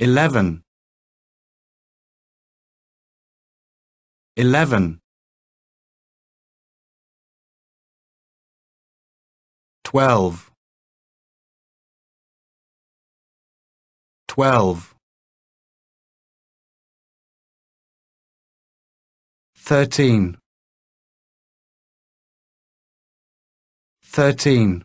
Eleven. Eleven. Twelve. Twelve. Thirteen. Thirteen.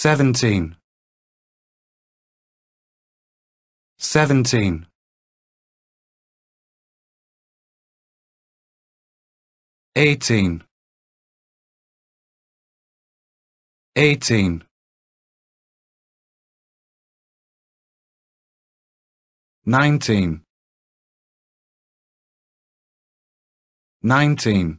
Seventeen. Seventeen. Eighteen. Eighteen. Nineteen. Nineteen.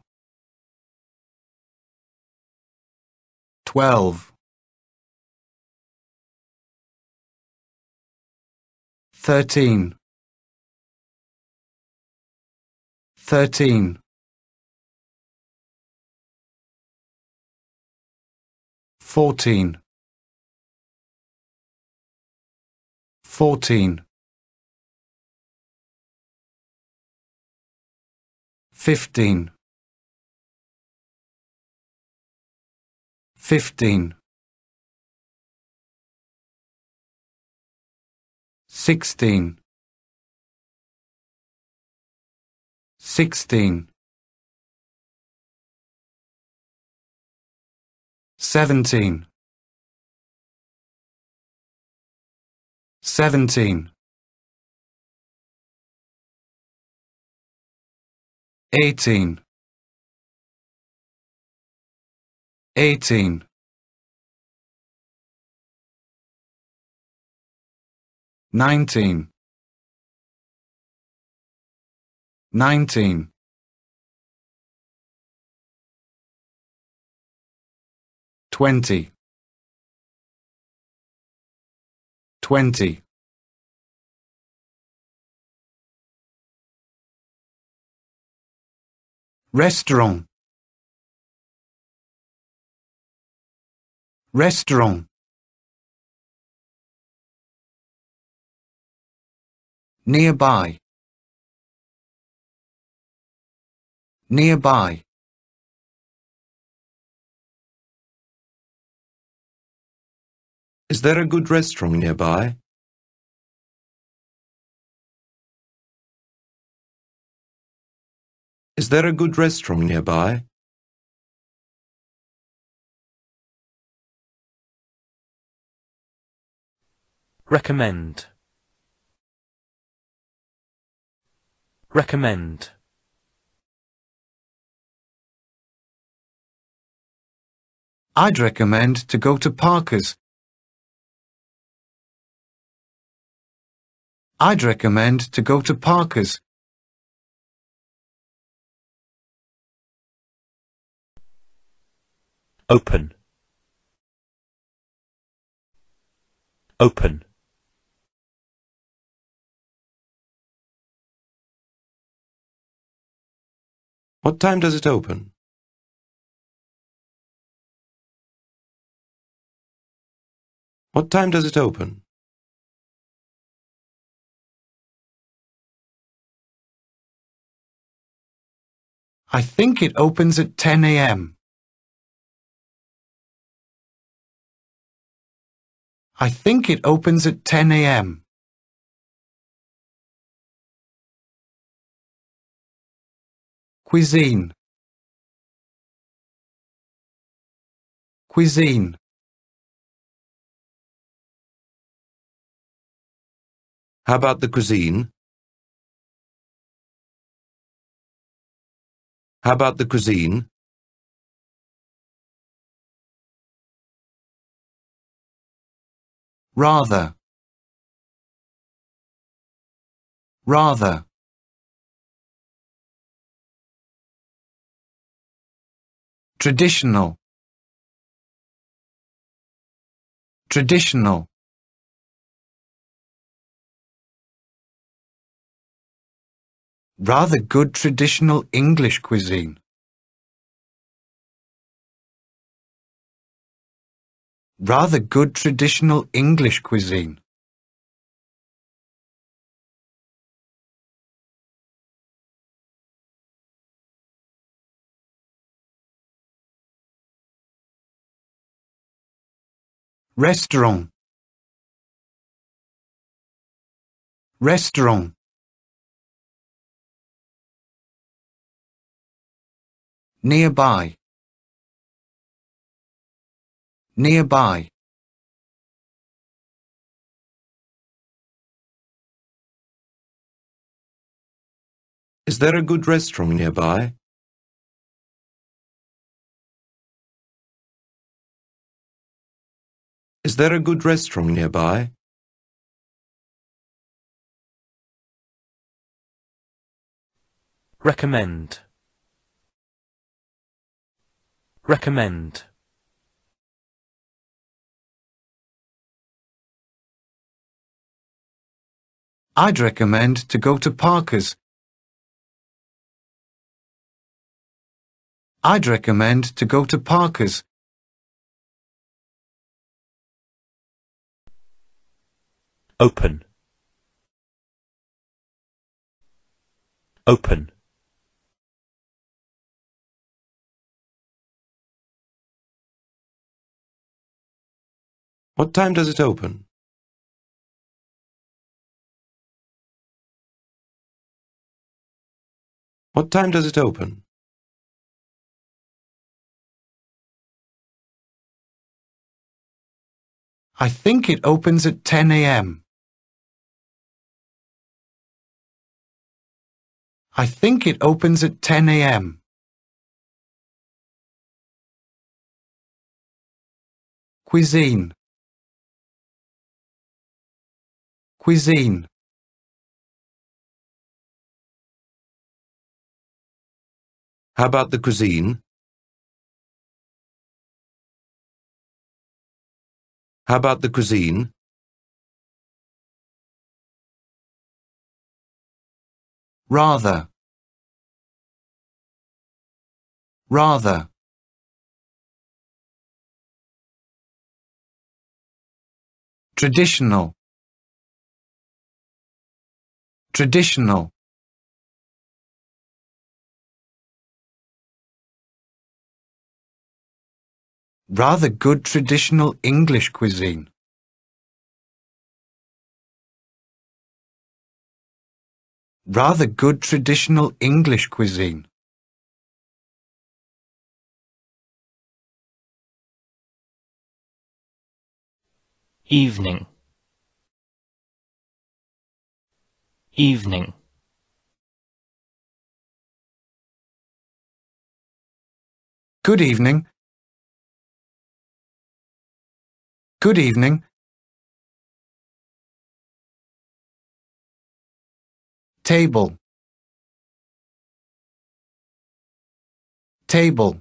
Twelve. Thirteen. Thirteen. Fourteen. Fourteen. Fifteen. fifteen sixteen sixteen seventeen seventeen eighteen Eighteen. Nineteen. Twenty. Twenty. Restaurant Restaurant Nearby Nearby Is there a good restaurant nearby? Is there a good restaurant nearby? Recommend. Recommend. I'd recommend to go to Parker's. I'd recommend to go to Parker's. Open. Open. What time does it open? What time does it open? I think it opens at 10 a.m. I think it opens at 10 a.m. cuisine cuisine How about the cuisine? How about the cuisine? Rather rather traditional traditional rather good traditional English cuisine. Rather good traditional English cuisine. restaurant restaurant nearby nearby Is there a good restaurant nearby? Is there a good restaurant nearby? Recommend. Recommend. I'd recommend to go to Parker's. I'd recommend to go to Parker's. open open What time does it open? What time does it open? I think it opens at 10 a.m. I think it opens at 10 a.m. Cuisine Cuisine How about the cuisine? How about the cuisine? Rather rather traditional traditional rather good traditional English cuisine. Rather good traditional English cuisine. evening evening good evening good evening table table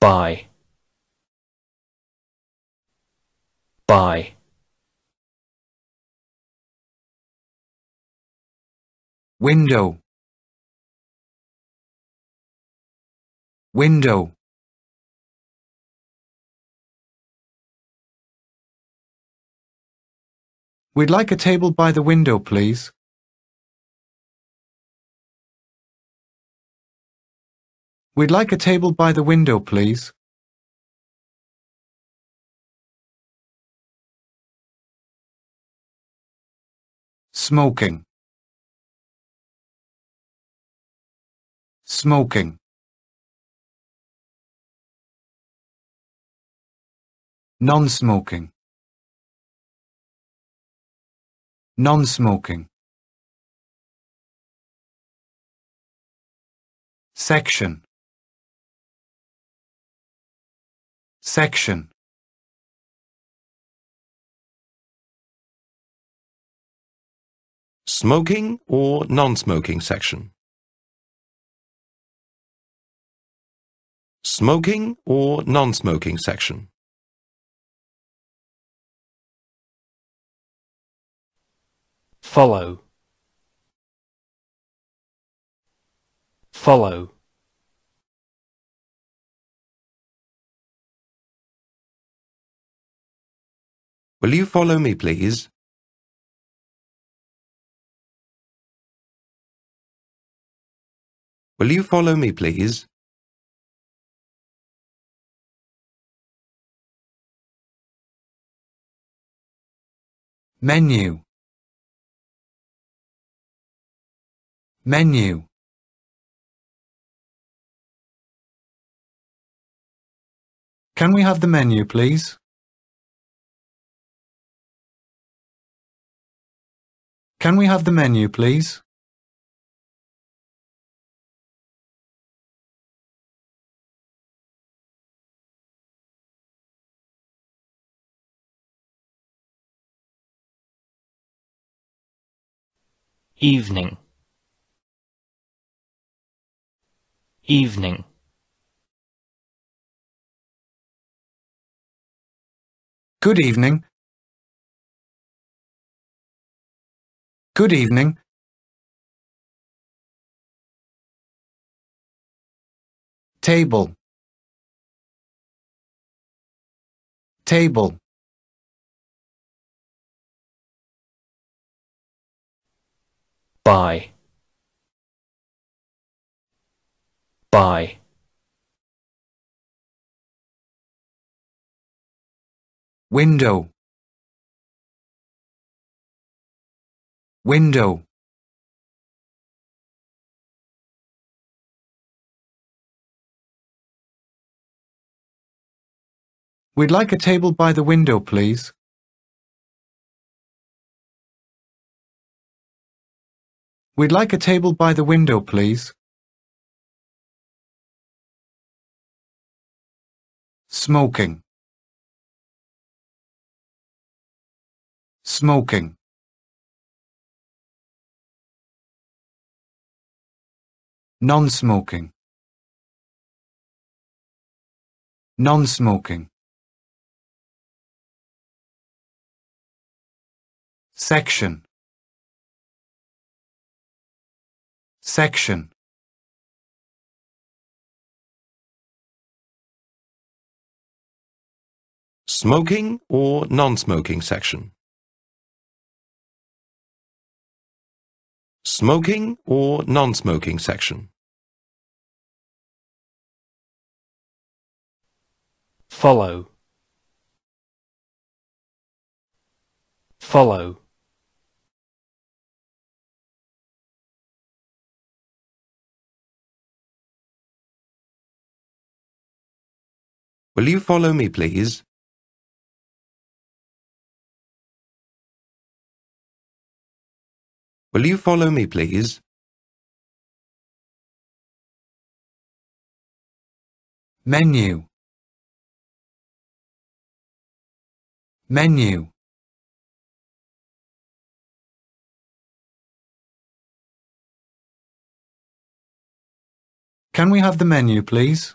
by by window window We'd like a table by the window, please. We'd like a table by the window, please. Smoking. Smoking. Non-smoking. Non-smoking. Section. Section Smoking or non-smoking section Smoking or non-smoking section Follow Follow Will you follow me, please? Will you follow me, please? Menu Menu Can we have the menu, please? Can we have the menu, please? evening evening good evening good evening table table by by window window We'd like a table by the window, please. We'd like a table by the window, please. Smoking. Smoking. non-smoking non-smoking section section smoking or non-smoking section Smoking or non-smoking section? Follow. Follow. Will you follow me, please? Will you follow me, please? Menu Menu Can we have the menu, please?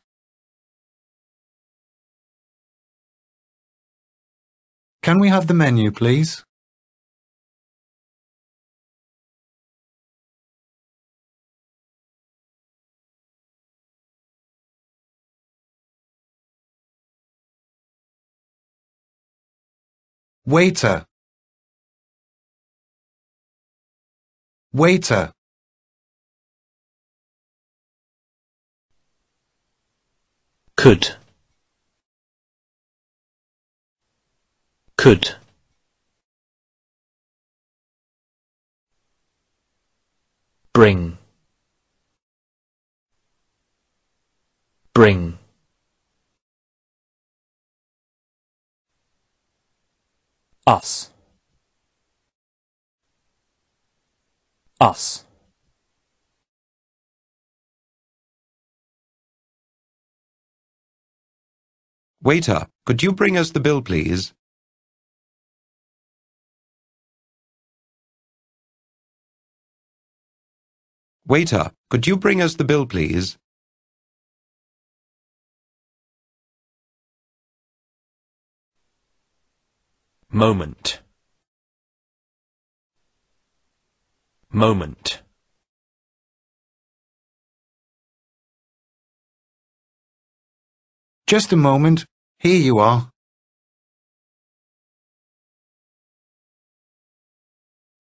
Can we have the menu, please? waiter waiter could could bring bring us us Waiter, could you bring us the bill, please? Waiter, could you bring us the bill, please? moment moment Just a moment. Here you are.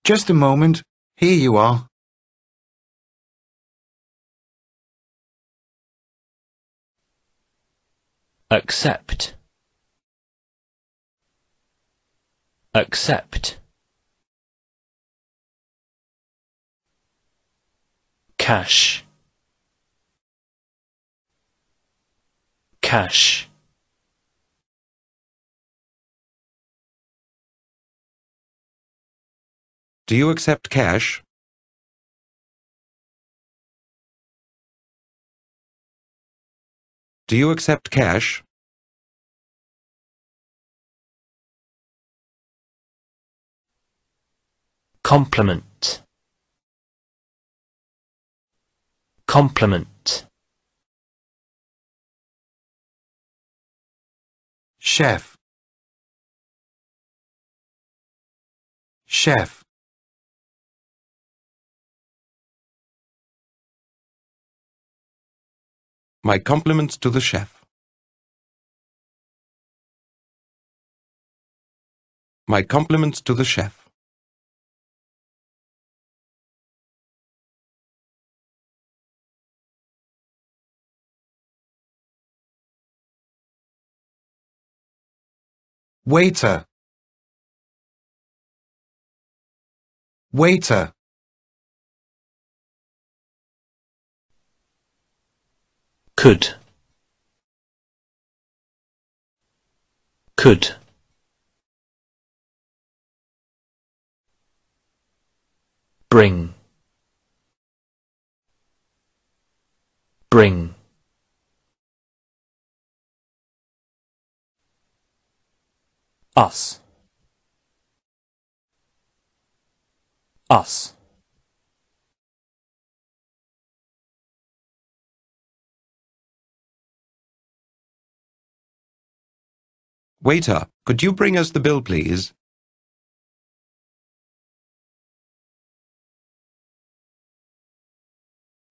Just a moment. Here you are. Accept. accept cash cash Do you accept cash? Do you accept cash? Compliment, compliment. Chef Chef My compliments to the chef. My compliments to the chef. waiter waiter could could bring bring us us Waiter, could you bring us the bill, please?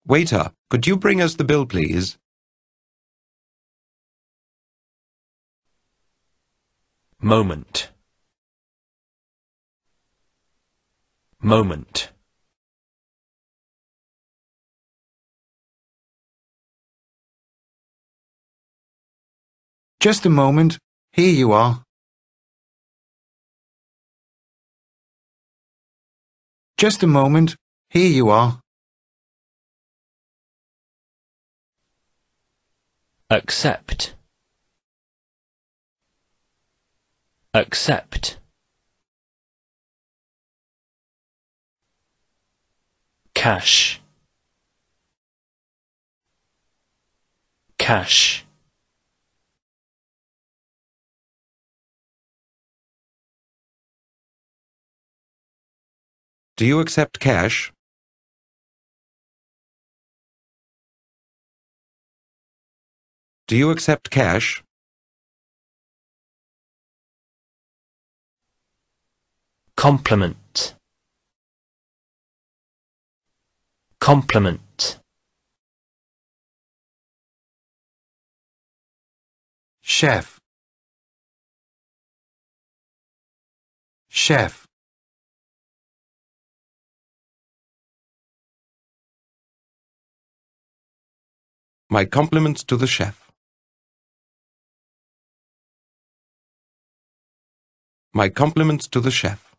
Waiter, could you bring us the bill, please? moment moment Just a moment. Here you are. Just a moment. Here you are. Accept. accept cash cash Do you accept cash? Do you accept cash? Compliment, Complement Chef Chef My compliments to the chef. My compliments to the chef.